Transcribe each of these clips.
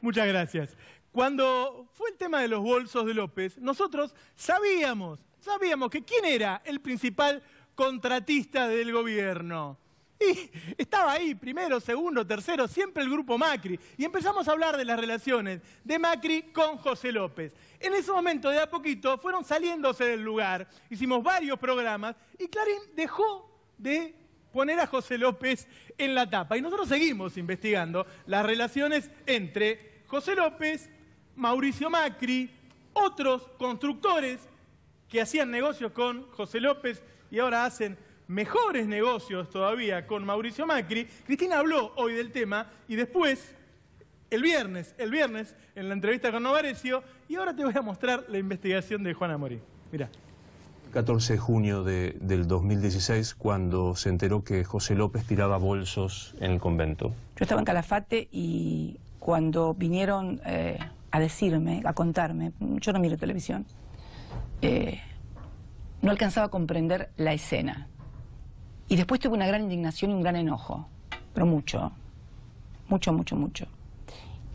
Muchas gracias. Cuando fue el tema de los bolsos de López, nosotros sabíamos, sabíamos que quién era el principal contratista del gobierno. Y estaba ahí, primero, segundo, tercero, siempre el grupo Macri. Y empezamos a hablar de las relaciones de Macri con José López. En ese momento, de a poquito, fueron saliéndose del lugar, hicimos varios programas y Clarín dejó de poner a José López en la tapa. Y nosotros seguimos investigando las relaciones entre José López, Mauricio Macri, otros constructores que hacían negocios con José López y ahora hacen mejores negocios todavía con Mauricio Macri. Cristina habló hoy del tema y después, el viernes, el viernes, en la entrevista con Novarecio, y ahora te voy a mostrar la investigación de Juana Morí. Mira. 14 de junio del 2016 cuando se enteró que José López tiraba bolsos en el convento. Yo estaba en Calafate y cuando vinieron eh, a decirme, a contarme, yo no miro televisión, eh, no alcanzaba a comprender la escena. Y después tuve una gran indignación y un gran enojo, pero mucho, mucho, mucho, mucho.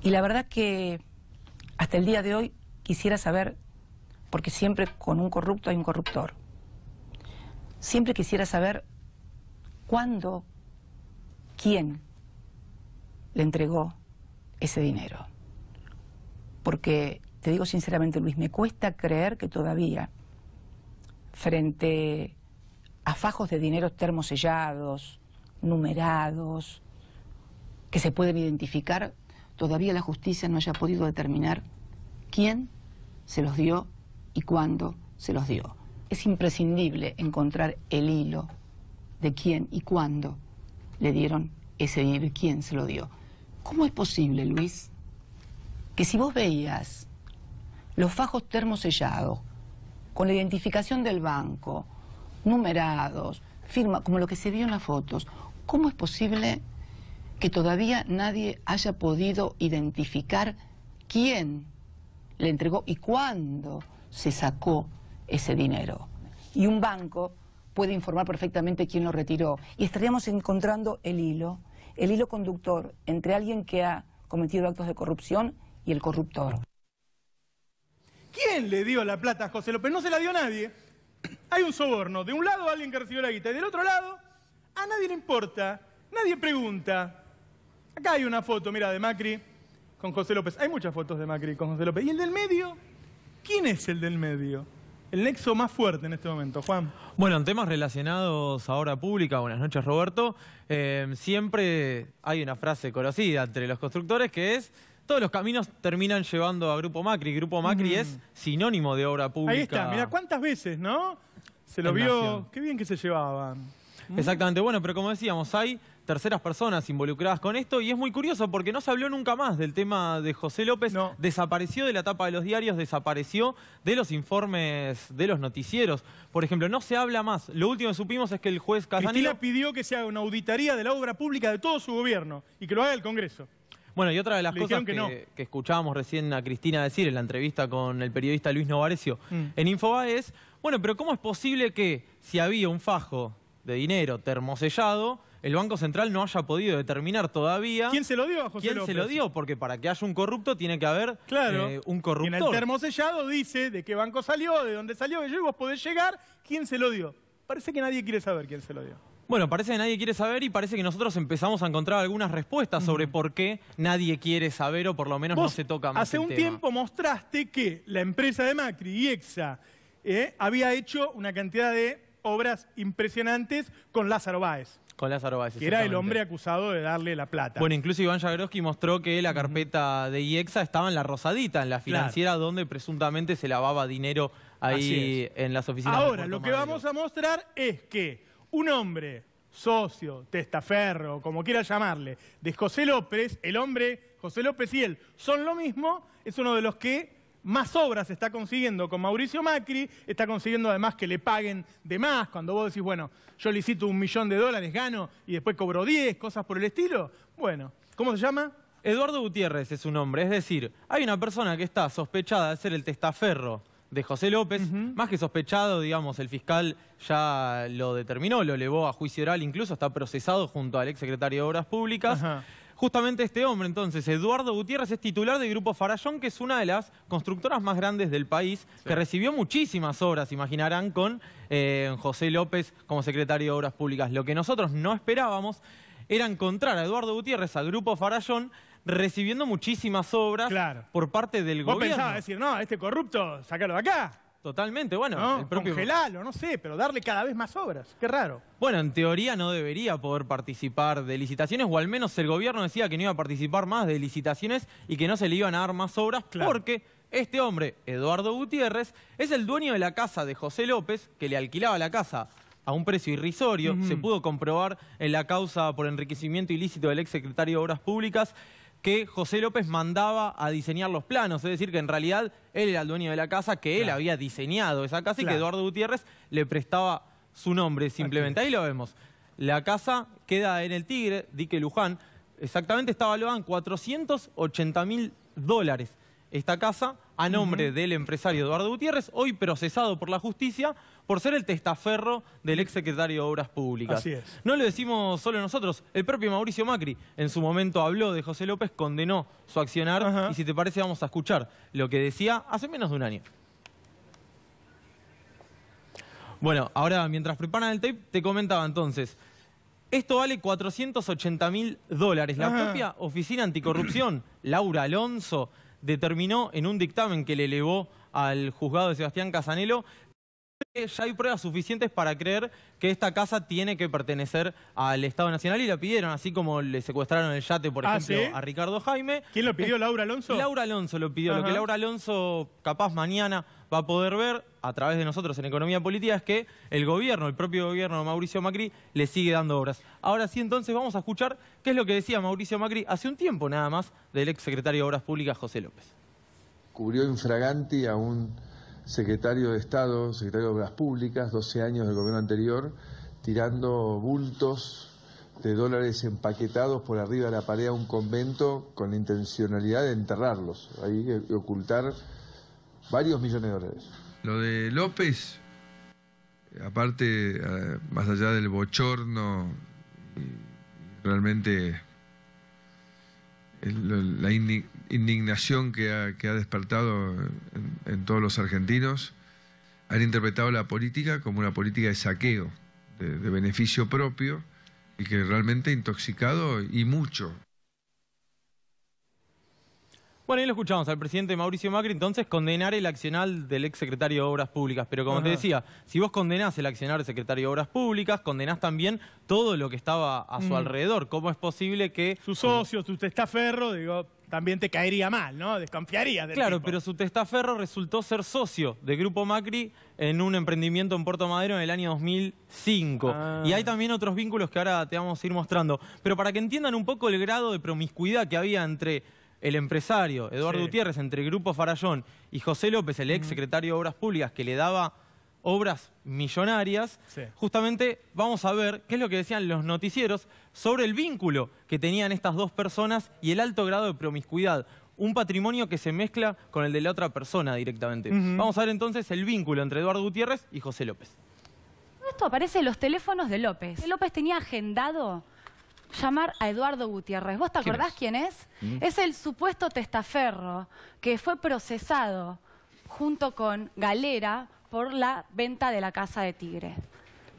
Y la verdad que hasta el día de hoy quisiera saber porque siempre con un corrupto hay un corruptor. Siempre quisiera saber cuándo, quién le entregó ese dinero. Porque, te digo sinceramente, Luis, me cuesta creer que todavía, frente a fajos de dinero termosellados, numerados, que se pueden identificar, todavía la justicia no haya podido determinar quién se los dio y cuándo se los dio. Es imprescindible encontrar el hilo de quién y cuándo le dieron ese hilo... y quién se lo dio. ¿Cómo es posible, Luis, que si vos veías los fajos termosellados con la identificación del banco, numerados, firma, como lo que se vio en las fotos, ¿cómo es posible que todavía nadie haya podido identificar quién le entregó y cuándo se sacó ese dinero. Y un banco puede informar perfectamente quién lo retiró. Y estaríamos encontrando el hilo, el hilo conductor entre alguien que ha cometido actos de corrupción y el corruptor. ¿Quién le dio la plata a José López? No se la dio nadie. Hay un soborno. De un lado alguien que recibió la guita y del otro lado a nadie le importa. Nadie pregunta. Acá hay una foto, mira, de Macri con José López. Hay muchas fotos de Macri con José López. Y el del medio ¿Quién es el del medio? El nexo más fuerte en este momento, Juan. Bueno, en temas relacionados a obra pública, buenas noches Roberto, eh, siempre hay una frase conocida entre los constructores que es todos los caminos terminan llevando a Grupo Macri. Grupo Macri mm. es sinónimo de obra pública. Ahí está, mira cuántas veces, ¿no? Se lo vio, qué bien que se llevaban. Exactamente, bueno, pero como decíamos, hay terceras personas involucradas con esto y es muy curioso porque no se habló nunca más del tema de José López. Desapareció de la tapa de los diarios, desapareció de los informes de los noticieros. Por ejemplo, no se habla más. Lo último que supimos es que el juez Casanilo... Cristina pidió que se haga una auditoría de la obra pública de todo su gobierno y que lo haga el Congreso. Bueno, y otra de las cosas que, escuchábamos recién a Cristina decir en la entrevista con el periodista Luis Novarecio mm. en infoba es, bueno, pero ¿cómo es posible que si había un fajo de dinero termosellado, el Banco Central no haya podido determinar todavía. ¿Quién se lo dio a José ¿Quién se lo dio? Porque para que haya un corrupto tiene que haber claro, eh, un corruptor. En el termosellado dice de qué banco salió, de dónde salió, y vos podés llegar, ¿quién se lo dio? Parece que nadie quiere saber quién se lo dio. Bueno, parece que nadie quiere saber y parece que nosotros empezamos a encontrar algunas respuestas sobre por qué nadie quiere saber o por lo menos no se toca más. Hace un tiempo mostraste que la empresa de Macri, y Exa eh, había hecho una cantidad de obras impresionantes con Lázaro Báez. Con Lázaro Que era el hombre acusado de darle la plata. Bueno, incluso Iván Jagroski mostró que la carpeta de IEXA estaba en la Rosadita, en la financiera donde presuntamente se lavaba dinero ahí en las oficinas. Ahora, lo que vamos a mostrar es que un hombre, socio, testaferro, como quiera llamarle, de José López, el hombre José López y él son lo mismo, es uno de los que más obras está consiguiendo con Mauricio Macri, está consiguiendo además que le paguen de más, cuando vos decís, bueno, yo licito un millón de dólares, gano y después cobro 10, cosas por el estilo. Bueno, ¿cómo se llama? Eduardo Gutiérrez es su nombre, es decir, hay una persona que está sospechada de ser el testaferro de José López, más que sospechado, digamos, el fiscal ya lo determinó, lo elevó a juicio oral, incluso está procesado junto al ex secretario de Obras Públicas. Justamente este hombre, entonces, Eduardo Gutiérrez, es titular del Grupo Farallón, que es una de las constructoras más grandes del país, que recibió muchísimas obras, imaginarán, con eh, José López como secretario de Obras Públicas. Lo que nosotros no esperábamos era encontrar a Eduardo Gutiérrez, al Grupo Farallón, recibiendo muchísimas obras por parte del gobierno. Vos decir, no, este corrupto, sácalo de acá. Totalmente, bueno, el propio... no sé, pero darle cada vez más obras, qué raro. Bueno, en teoría no debería poder participar de licitaciones, o al menos el gobierno decía que no iba a participar más de licitaciones y que no se le iban a dar más obras porque este hombre, Eduardo Gutiérrez, es el dueño de la casa de José López, que le alquilaba la casa a un precio irrisorio, se pudo comprobar en la causa por enriquecimiento ilícito del ex secretario de Obras Públicas, que José López mandaba a diseñar los planos, es decir, que en realidad él era el dueño de la casa, que él había diseñado esa casa y que Eduardo Gutiérrez le prestaba su nombre simplemente. Ahí lo vemos. La casa queda en el Tigre, Dique Luján. Exactamente estaba valuada en 480 mil dólares esta casa a nombre del empresario Eduardo Gutiérrez, hoy procesado por la justicia por ser el testaferro del exsecretario de Obras Públicas. Así es. No lo decimos solo nosotros, el propio Mauricio Macri en su momento habló de José López, condenó su accionar y si te parece vamos a escuchar lo que decía hace menos de un año. Bueno, ahora mientras preparan el tape te comentaba entonces, esto vale 480 mil dólares. La propia Oficina Anticorrupción, Laura Alonso, determinó en un dictamen que le elevó al juzgado de Sebastián Casanelo ya hay pruebas suficientes para creer que esta casa tiene que pertenecer al Estado Nacional y la pidieron, así como le secuestraron el yate, por ah, ejemplo, a Ricardo Jaime. ¿Quién lo pidió, eh, Laura Alonso? Laura Alonso lo pidió. Lo que Laura Alonso capaz mañana va a poder ver a través de nosotros en Economía Política es que el gobierno, el propio gobierno de Mauricio Macri, le sigue dando obras. Ahora sí, entonces vamos a escuchar qué es lo que decía Mauricio Macri hace un tiempo nada más del ex secretario de Obras Públicas, José López. Cubrió Fraganti a un secretario de Estado, secretario de Obras Públicas, 12 años del gobierno anterior, tirando bultos de dólares empaquetados por arriba de la pared a un convento con la intencionalidad de enterrarlos, ahí que ocultar varios millones de dólares. Lo de López, aparte, eh, más allá del bochorno, realmente la indignación que ha, que ha despertado en, todos los argentinos, han interpretado la política como una política de saqueo, de, de beneficio propio, y que realmente ha intoxicado y mucho bueno, ahí lo escuchamos al presidente Mauricio Macri, entonces condenar el accionar del exsecretario de Obras Públicas. Pero como te decía, si vos condenás el accionar del secretario de Obras Públicas, condenás también todo lo que estaba a su mm. alrededor. ¿Cómo es posible que... Su socio, su testaferro, digo, también te caería mal, ¿no? Desconfiarías del Claro, pero su testaferro resultó ser socio de Grupo Macri en un emprendimiento en Puerto Madero en el año 2005. Ah. Y hay también otros vínculos que ahora te vamos a ir mostrando. Pero para que entiendan un poco el grado de promiscuidad que había entre el empresario Eduardo Gutiérrez entre el Grupo Farallón y José López, el ex secretario de Obras Públicas, que le daba obras millonarias, justamente vamos a ver qué es lo que decían los noticieros sobre el vínculo que tenían estas dos personas y el alto grado de promiscuidad. Un patrimonio que se mezcla con el de la otra persona directamente. Vamos a ver entonces el vínculo entre Eduardo Gutiérrez y José López. Esto aparece en los teléfonos de López. López tenía agendado llamar a Eduardo Gutiérrez. ¿Vos te acordás quién es? Mm. es? el supuesto testaferro que fue procesado junto con Galera por la venta de la casa de Tigre.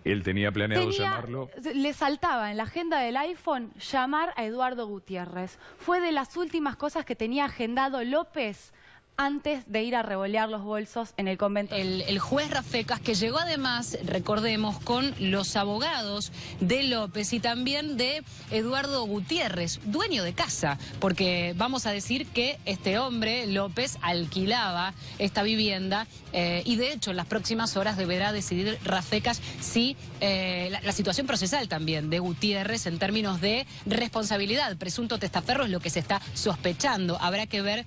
Él tenía planeado llamarlo. Le saltaba en la agenda del iPhone llamar a Eduardo Gutiérrez. Fue de las últimas cosas que tenía agendado López antes de ir a revolear los bolsos en el convento. El, juez Rafecas, que llegó además, recordemos, con los abogados de López y también de Eduardo Gutiérrez, dueño de casa, porque vamos a decir que este hombre, López, alquilaba esta vivienda eh, y de hecho en las próximas horas deberá decidir Rafecas si eh, la, situación procesal también de Gutiérrez en términos de responsabilidad, presunto testaferro es lo que se está sospechando. Habrá que ver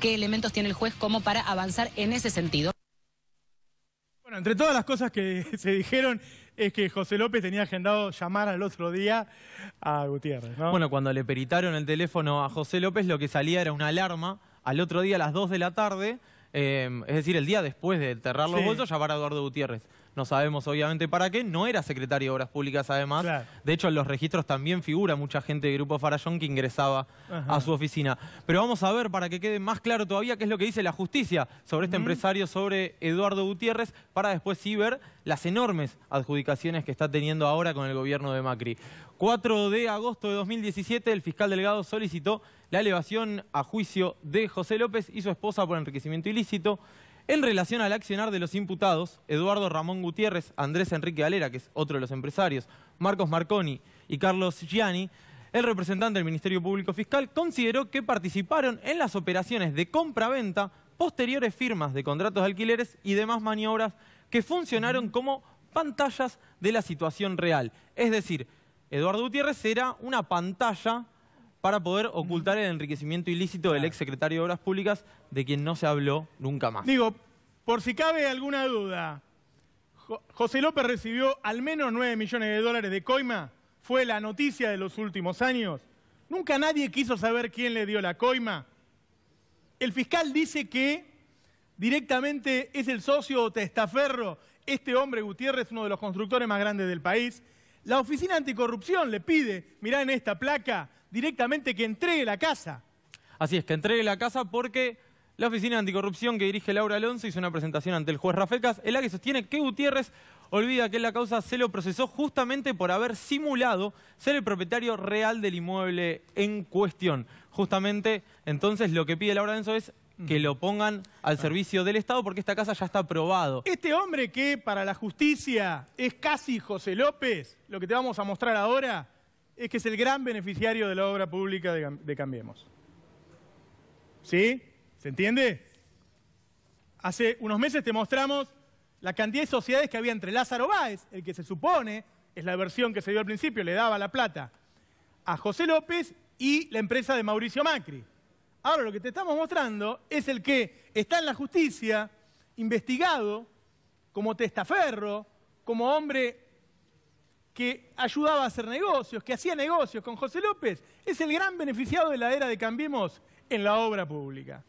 qué elementos tiene el juez como para avanzar en ese sentido. Bueno, entre todas las cosas que se dijeron es que José López tenía agendado llamar al otro día a Gutiérrez. Bueno, cuando le peritaron el teléfono a José López, lo que salía era una alarma al otro día a las 2 de la tarde, eh, es decir, el día después de enterrar los bolsos, llamar a Eduardo Gutiérrez no sabemos obviamente para qué, no era secretario de Obras Públicas además. De hecho, en los registros también figura mucha gente de Grupo Farallón que ingresaba a su oficina. Pero vamos a ver, para que quede más claro todavía, qué es lo que dice la justicia sobre este empresario, sobre Eduardo Gutiérrez, para después sí ver las enormes adjudicaciones que está teniendo ahora con el gobierno de Macri. 4 de agosto de 2017, el fiscal Delgado solicitó la elevación a juicio de José López y su esposa por enriquecimiento ilícito. En relación al accionar de los imputados, Eduardo Ramón Gutiérrez, Andrés Enrique Galera, que es otro de los empresarios, Marcos Marconi y Carlos Gianni, el representante del Ministerio Público Fiscal consideró que participaron en las operaciones de compra-venta, posteriores firmas de contratos de alquileres y demás maniobras que funcionaron como pantallas de la situación real. Es decir, Eduardo Gutiérrez era una pantalla para poder ocultar el enriquecimiento ilícito del ex secretario de Obras Públicas, de quien no se habló nunca más. Digo, por si cabe alguna duda, José López recibió al menos 9 millones de dólares de coima, fue la noticia de los últimos años. Nunca nadie quiso saber quién le dio la coima. El fiscal dice que directamente es el socio testaferro, este hombre Gutiérrez, uno de los constructores más grandes del país. La Oficina Anticorrupción le pide, mirá en esta placa, directamente que entregue la casa. Así es, que entregue la casa porque la Oficina de Anticorrupción que dirige Laura Alonso hizo una presentación ante el juez Rafael Cas, en la que sostiene que Gutiérrez olvida que la causa se lo procesó justamente por haber simulado ser el propietario real del inmueble en cuestión. Justamente, entonces, lo que pide Laura Alonso es que lo pongan al servicio del Estado porque esta casa ya está aprobado. Este hombre que para la justicia es casi José López, lo que te vamos a mostrar ahora, es que es el gran beneficiario de la obra pública de, Cambiemos. ¿Sí? ¿Se entiende? Hace unos meses te mostramos la cantidad de sociedades que había entre Lázaro Báez, el que se supone, es la versión que se dio al principio, le daba la plata a José López y la empresa de Mauricio Macri. Ahora lo que te estamos mostrando es el que está en la justicia, investigado como testaferro, como hombre que ayudaba a hacer negocios, que hacía negocios con José López, es el gran beneficiado de la era de Cambiemos en la obra pública.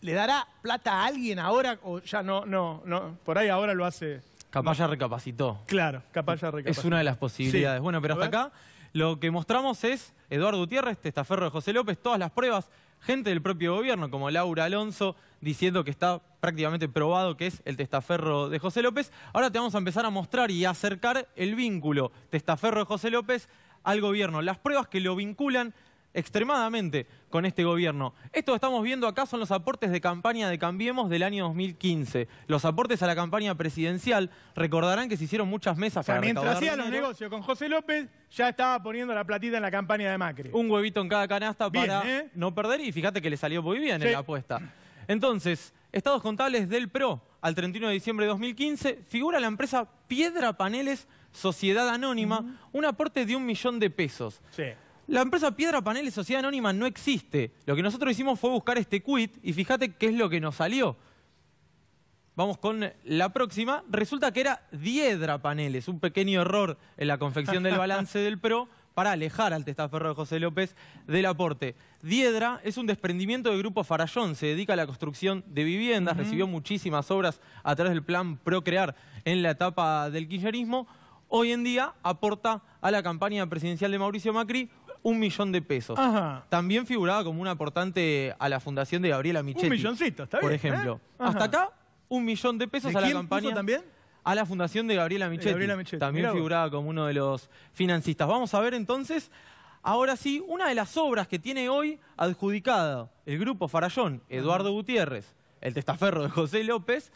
¿Le dará plata a alguien ahora o ya no, no, no? Por ahí ahora lo hace... Capalla recapacitó. Claro, capaz recapacitó. Es una de las posibilidades. Bueno, pero hasta acá lo que mostramos es Eduardo Gutiérrez, testaferro de José López, todas las pruebas, gente del propio gobierno como Laura Alonso, diciendo que está prácticamente probado que es el testaferro de José López. Ahora te vamos a empezar a mostrar y acercar el vínculo testaferro de José López al gobierno, las pruebas que lo vinculan extremadamente con este gobierno. Esto que estamos viendo acá son los aportes de campaña de Cambiemos del año 2015. Los aportes a la campaña presidencial, recordarán que se hicieron muchas mesas para sea, mientras hacía los negocios con José López, ya estaba poniendo la platita en la campaña de Macri. Un huevito en cada canasta para ¿eh? no perder y fíjate que le salió muy bien en la apuesta. Entonces, estados contables del PRO al 31 de diciembre de 2015, figura la empresa Piedra Paneles Sociedad Anónima, un aporte de un millón de pesos. La empresa Piedra Paneles Sociedad Anónima no existe. Lo que nosotros hicimos fue buscar este quit y fíjate qué es lo que nos salió. Vamos con la próxima. Resulta que era Diedra Paneles, un pequeño error en la confección del balance del PRO. para alejar al testaferro de José López del aporte. Diedra es un desprendimiento del grupo Farallón, se dedica a la construcción de viviendas, recibió muchísimas obras a través del plan Procrear en la etapa del kirchnerismo. Hoy en día aporta a la campaña presidencial de Mauricio Macri un millón de pesos. También figuraba como un aportante a la fundación de Gabriela Michetti. Un milloncito, está bien. Por ¿eh? ejemplo. Hasta acá, un millón de pesos a la campaña. también? a la fundación de Gabriela Michetti. Gabriela También figuraba como uno de los financistas. Vamos a ver entonces, ahora sí, una de las obras que tiene hoy adjudicada el grupo Farallón, Eduardo Gutiérrez, el testaferro de José López,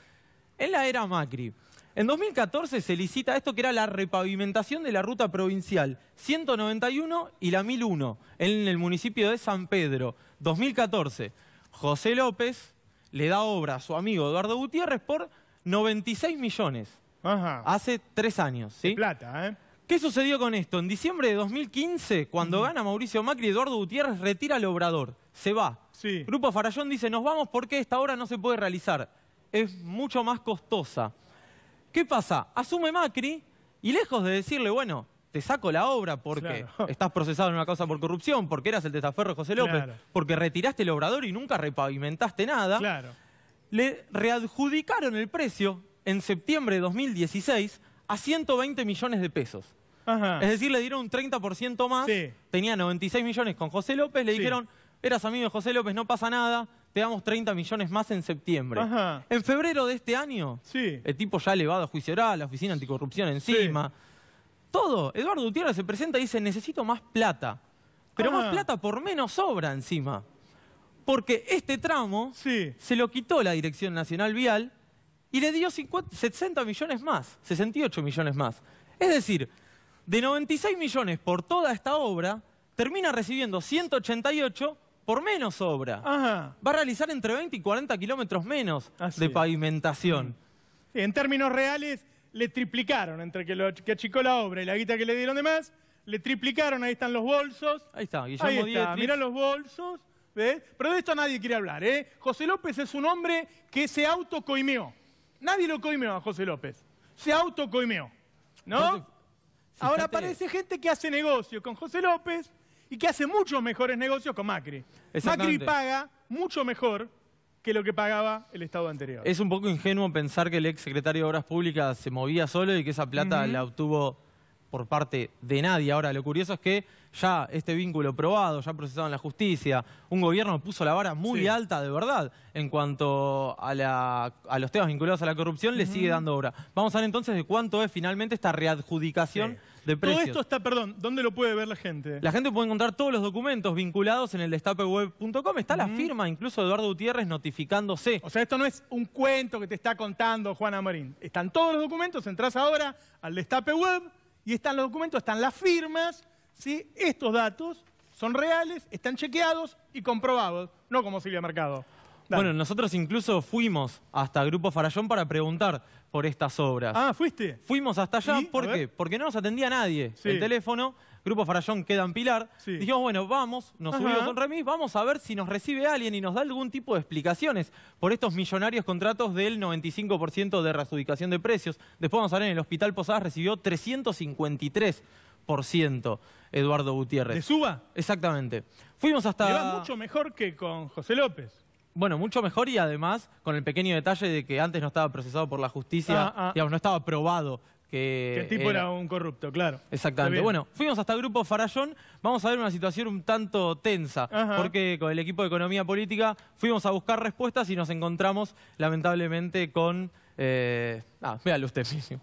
en la era Macri. En 2014 se licita esto que era la repavimentación de la ruta provincial 191 y la 1001 en el municipio de San Pedro. 2014, José López le da obra a su amigo Eduardo Gutiérrez por 96 millones. Hace tres años. ¿sí? plata, ¿eh? ¿Qué sucedió con esto? En diciembre de 2015, cuando gana Mauricio Macri, Eduardo Gutiérrez retira al obrador. Se va. Sí. Grupo Farallón dice, nos vamos porque esta obra no se puede realizar. Es mucho más costosa. ¿Qué pasa? Asume Macri y lejos de decirle, bueno, te saco la obra porque estás procesado en una causa por corrupción, porque eras el testaferro de José López, porque retiraste el obrador y nunca repavimentaste nada. Claro le readjudicaron el precio en septiembre de 2016 a 120 millones de pesos. Es decir, le dieron un 30% más, tenía 96 millones con José López, le dijeron, eras amigo de José López, no pasa nada, te damos 30 millones más en septiembre. En febrero de este año, el tipo ya elevado a juicio oral, la oficina anticorrupción encima, todo. Eduardo Gutiérrez se presenta y dice, necesito más plata, pero más plata por menos obra encima porque este tramo se lo quitó la Dirección Nacional Vial y le dio 60 millones más, 68 millones más. Es decir, de 96 millones por toda esta obra, termina recibiendo 188 por menos obra. Va a realizar entre 20 y 40 kilómetros menos de pavimentación. Mm. en términos reales, le triplicaron entre que, achicó la obra y la guita que le dieron de más, le triplicaron, ahí están los bolsos. Ahí está, Guillermo ahí los bolsos. ¿eh? Pero de esto nadie quiere hablar. ¿eh? José López es un hombre que se autocoimeó. Nadie lo coimeó a José López. Se autocoimeó. ¿No? Ahora aparece gente que hace negocio con José López y que hace muchos mejores negocios con Macri. Macri paga mucho mejor que lo que pagaba el Estado anterior. Es un poco ingenuo pensar que el ex secretario de Obras Públicas se movía solo y que esa plata la obtuvo por parte de nadie. Ahora, lo curioso es que ya este vínculo probado, ya procesado en la justicia. Un gobierno puso la vara muy alta, de verdad, en cuanto a, los temas vinculados a la corrupción, le sigue dando obra. Vamos a ver entonces de cuánto es finalmente esta readjudicación de precios. Todo esto está, perdón, ¿dónde lo puede ver la gente? La gente puede encontrar todos los documentos vinculados en el destapeweb.com. Está la firma incluso de Eduardo Gutiérrez notificándose. O sea, esto no es un cuento que te está contando Juana Morín. Están todos los documentos, entras ahora al destapeweb y están los documentos, están las firmas si estos datos son reales, están chequeados y comprobados, no como Silvia Mercado. Bueno, nosotros incluso fuimos hasta Grupo Farallón para preguntar por estas obras. Ah, ¿fuiste? Fuimos hasta allá, ¿por qué? Porque no nos atendía nadie. El teléfono, Grupo Farallón queda en Pilar. Dijimos, bueno, vamos, nos subimos subimos un remis, vamos a ver si nos recibe alguien y nos da algún tipo de explicaciones por estos millonarios contratos del 95% de reubicación de precios. Después vamos a ver en el Hospital Posadas recibió 353 por ciento Eduardo Gutiérrez. ¿De suba? Exactamente. Fuimos hasta... Le va mucho mejor que con José López. Bueno, mucho mejor y además con el pequeño detalle de que antes no estaba procesado por la justicia, ah, ah. digamos, no estaba probado que... Que el tipo era... un corrupto, claro. Exactamente. Bueno, fuimos hasta el Grupo Farallón, vamos a ver una situación un tanto tensa, porque con el equipo de Economía Política fuimos a buscar respuestas y nos encontramos lamentablemente con... Eh, ah, véalo usted mismo.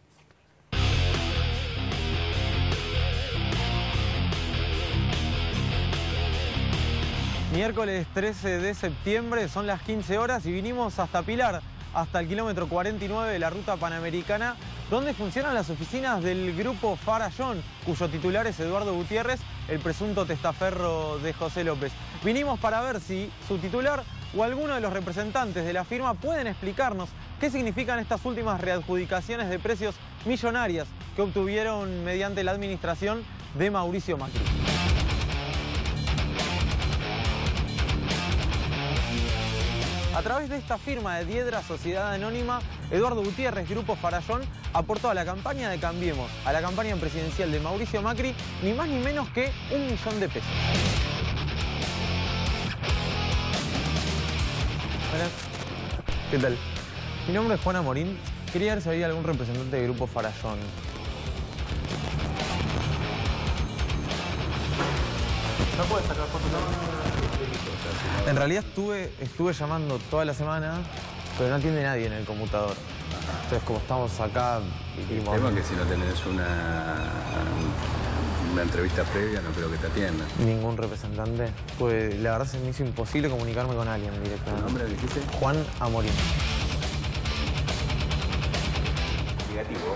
Miércoles 13 de septiembre, son las 15 horas y vinimos hasta Pilar, hasta el kilómetro 49 de la ruta panamericana, donde funcionan las oficinas del grupo Farallón, cuyo titular es Eduardo Gutiérrez, el presunto testaferro de José López. Vinimos para ver si su titular o alguno de los representantes de la firma pueden explicarnos qué significan estas últimas readjudicaciones de precios millonarias que obtuvieron mediante la administración de Mauricio Macri. A través de esta firma de Diedra Sociedad Anónima, Eduardo Gutiérrez, Grupo Farallón, aportó a la campaña de Cambiemos, a la campaña presidencial de Mauricio Macri, ni más ni menos que un millón de pesos. Hola. ¿Qué tal? Mi nombre es Juana Morín. Quería ver si había algún representante de Grupo Farallón. No puede sacar fotos. En realidad estuve, estuve llamando toda la semana, pero no atiende nadie en el computador. Entonces, como estamos acá... tema es que si no tenés una, una entrevista previa, no creo que te atiendan. Ningún representante. Pues la verdad se me hizo imposible comunicarme con alguien directamente. ¿Tu nombre dijiste? Juan Amorín. ¿Negativo?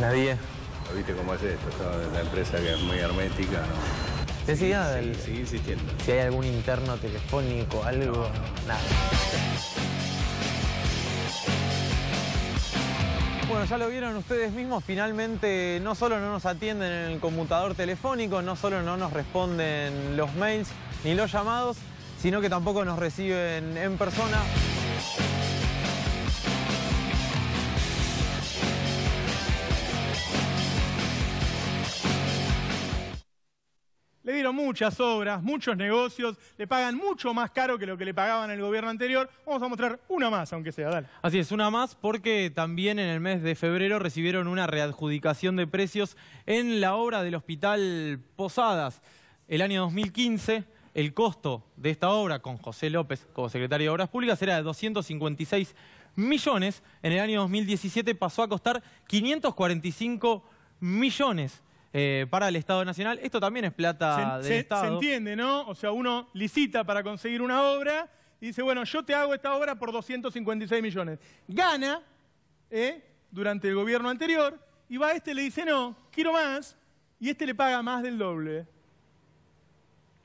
Nadie. ¿Viste cómo es esto? Es una empresa que es muy hermética, ¿no? Decía sí, insistiendo. Si hay algún interno telefónico, algo, nada. Bueno, ya lo vieron ustedes mismos, finalmente no solo no nos atienden en el computador telefónico, no solo no nos responden los mails ni los llamados, sino que tampoco nos reciben en persona. muchas obras, muchos negocios, le pagan mucho más caro que lo que le pagaban el gobierno anterior. Vamos a mostrar una más, aunque sea, dale. Así es, una más porque también en el mes de febrero recibieron una readjudicación de precios en la obra del Hospital Posadas. El año 2015, el costo de esta obra con José López como secretario de Obras Públicas era de 256 millones. En el año 2017 pasó a costar 545 millones. Eh, para el Estado Nacional. Esto también es plata se, del Estado. Se entiende, ¿no? O sea, uno licita para conseguir una obra y dice, bueno, yo te hago esta obra por 256 millones. Gana ¿eh? durante el gobierno anterior y va a este y le dice, no, quiero más, y este le paga más del doble.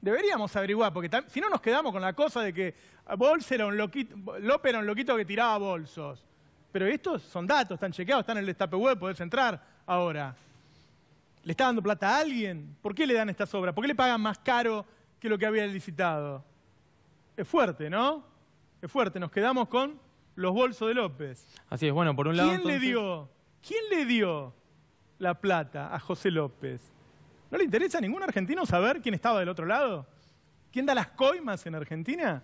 Deberíamos averiguar, porque si no nos quedamos con la cosa de que Bols era un loquito, López era un loquito que tiraba bolsos. Pero estos son datos, están chequeados, están en el destape web, podés entrar ahora. ¿Le está dando plata a alguien? ¿Por qué le dan estas obras? ¿Por qué le pagan más caro que lo que había licitado? Es fuerte, ¿no? Es fuerte. Nos quedamos con los bolsos de López. Así es, bueno, por un lado... ¿Quién le dio? ¿Quién le dio la plata a José López? ¿No le interesa a ningún argentino saber quién estaba del otro lado? ¿Quién da las coimas en Argentina?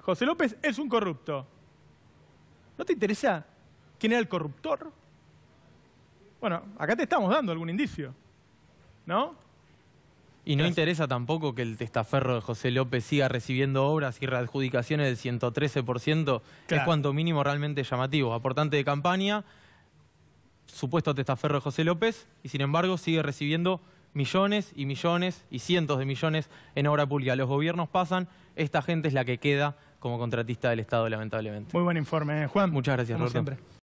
José López es un corrupto. ¿No te interesa quién era el corruptor? Bueno, acá te estamos dando algún indicio, ¿no? Y no interesa tampoco que el testaferro de José López siga recibiendo obras y readjudicaciones del 113%, que es cuanto mínimo realmente llamativo. Aportante de campaña, supuesto testaferro de José López, y sin embargo sigue recibiendo millones y millones y cientos de millones en obra pública. Los gobiernos pasan, esta gente es la que queda como contratista del Estado, lamentablemente. Muy buen informe, ¿eh, Juan. Muchas gracias, Siempre.